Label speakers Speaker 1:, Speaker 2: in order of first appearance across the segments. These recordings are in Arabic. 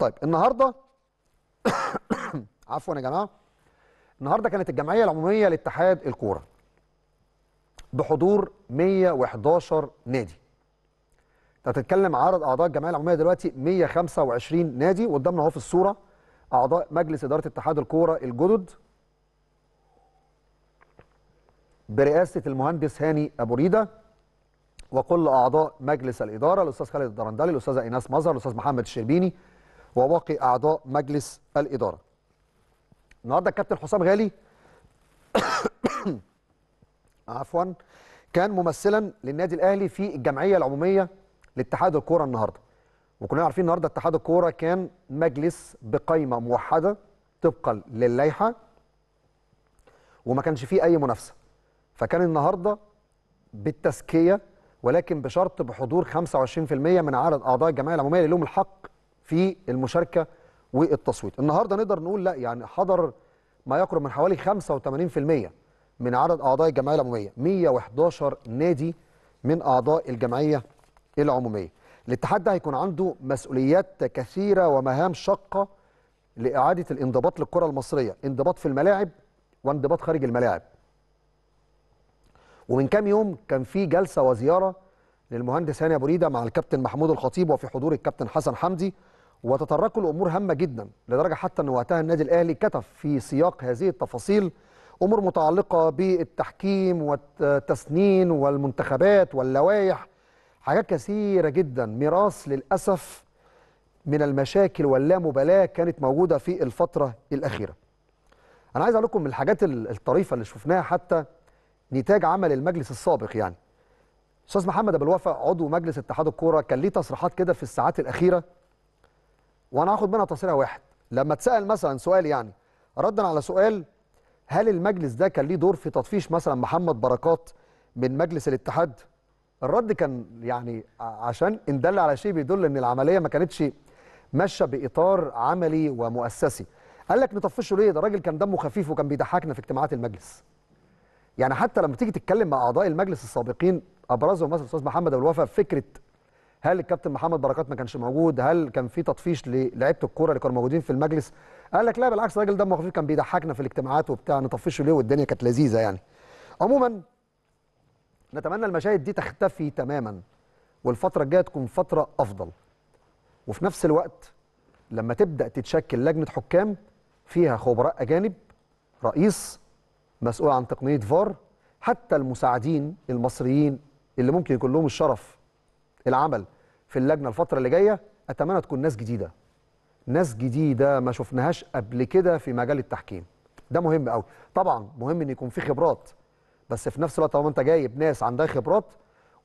Speaker 1: طيب النهارده عفوا يا جماعه النهارده كانت الجمعيه العموميه لاتحاد الكوره بحضور 111 نادي انت هتتكلم عدد اعضاء الجمعيه العموميه دلوقتي 125 نادي قدامنا اهو في الصوره اعضاء مجلس اداره اتحاد الكوره الجدد برئاسه المهندس هاني ابو ريده وكل اعضاء مجلس الاداره الاستاذ خالد الدرندلي الاستاذه ايناس مظهر الاستاذ محمد الشربيني وباقي اعضاء مجلس الاداره. النهارده الكابتن حسام غالي عفوا كان ممثلا للنادي الاهلي في الجمعيه العموميه لاتحاد الكوره النهارده. وكلنا عارفين النهارده اتحاد الكوره كان مجلس بقايمه موحده طبقا للائحه وما كانش فيه اي منافسه. فكان النهارده بالتزكيه ولكن بشرط بحضور 25% من عدد اعضاء الجمعيه العموميه اللي لهم الحق في المشاركه والتصويت النهارده نقدر نقول لا يعني حضر ما يقرب من حوالي 85% من عدد اعضاء الجمعيه العموميه 111 نادي من اعضاء الجمعيه العموميه الاتحاد ده هيكون عنده مسؤوليات كثيره ومهام شاقه لاعاده الانضباط للكره المصريه انضباط في الملاعب وانضباط خارج الملاعب ومن كام يوم كان في جلسه وزياره للمهندس هاني ابو ريده مع الكابتن محمود الخطيب وفي حضور الكابتن حسن حمدي وتطرق الامور هامه جدا لدرجه حتى ان وقتها النادي الاهلي كتف في سياق هذه التفاصيل امور متعلقه بالتحكيم والتسنين والمنتخبات واللوائح حاجات كثيره جدا ميراث للاسف من المشاكل واللامبالاه كانت موجوده في الفتره الاخيره. انا عايز اقول لكم من الحاجات الطريفه اللي شفناها حتى نتاج عمل المجلس السابق يعني. استاذ محمد ابو الوفا عضو مجلس اتحاد الكوره كان ليه تصريحات كده في الساعات الاخيره وانا هاخد منها تصريح واحد لما اتسال مثلا سؤال يعني ردا على سؤال هل المجلس ده كان ليه دور في تطفيش مثلا محمد بركات من مجلس الاتحاد الرد كان يعني عشان ان دل على شيء بيدل ان العمليه ما كانتش ماشيه باطار عملي ومؤسسي قال لك نطفشه ليه ده الراجل كان دمه خفيف وكان بيضحكنا في اجتماعات المجلس يعني حتى لما تيجي تتكلم مع اعضاء المجلس السابقين ابرزهم مثلا الاستاذ محمد ابو الوفا فكره هل الكابتن محمد بركات ما كانش موجود هل كان في تطفيش للعيبه الكوره اللي كانوا موجودين في المجلس قال لك لا بالعكس الراجل دمه خفيف كان بيضحكنا في الاجتماعات وبتاع نطفشه ليه والدنيا كانت لذيذه يعني عموما نتمنى المشاهد دي تختفي تماما والفتره الجايه تكون فتره افضل وفي نفس الوقت لما تبدا تتشكل لجنه حكام فيها خبراء اجانب رئيس مسؤول عن تقنيه فار حتى المساعدين المصريين اللي ممكن يكون لهم الشرف العمل في اللجنه الفتره اللي جايه اتمنى تكون ناس جديده ناس جديده ما شفناهاش قبل كده في مجال التحكيم ده مهم قوي طبعا مهم ان يكون في خبرات بس في نفس الوقت طالما انت جايب ناس عندها خبرات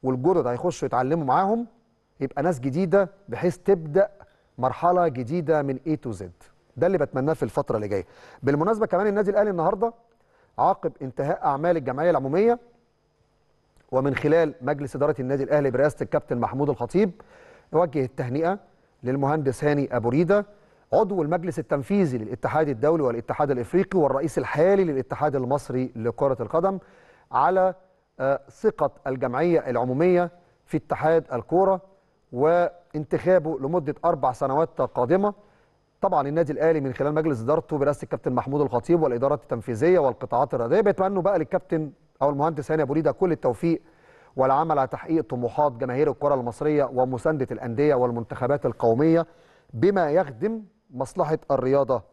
Speaker 1: والجدد هيخشوا يتعلموا معاهم يبقى ناس جديده بحيث تبدا مرحله جديده من اي تو زد ده اللي بتمناه في الفتره اللي جايه بالمناسبه كمان النادي الاهلي النهارده عقب انتهاء اعمال الجمعيه العموميه ومن خلال مجلس إدارة النادي الأهلي برئاسة الكابتن محمود الخطيب نوجه التهنئة للمهندس هاني أبو ريدة عضو المجلس التنفيذي للاتحاد الدولي والاتحاد الإفريقي والرئيس الحالي للاتحاد المصري لكرة القدم على آه، ثقة الجمعية العمومية في اتحاد الكورة وانتخابه لمدة أربع سنوات قادمة طبعا النادي الاهلي من خلال مجلس ادارته برئاسه الكابتن محمود الخطيب والاداره التنفيذيه والقطاعات الرياضيه بيتمنوا بقى للكابتن او المهندس هاني ابو ريده كل التوفيق والعمل على تحقيق طموحات جماهير الكره المصريه ومسانده الانديه والمنتخبات القوميه بما يخدم مصلحه الرياضه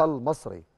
Speaker 1: المصريه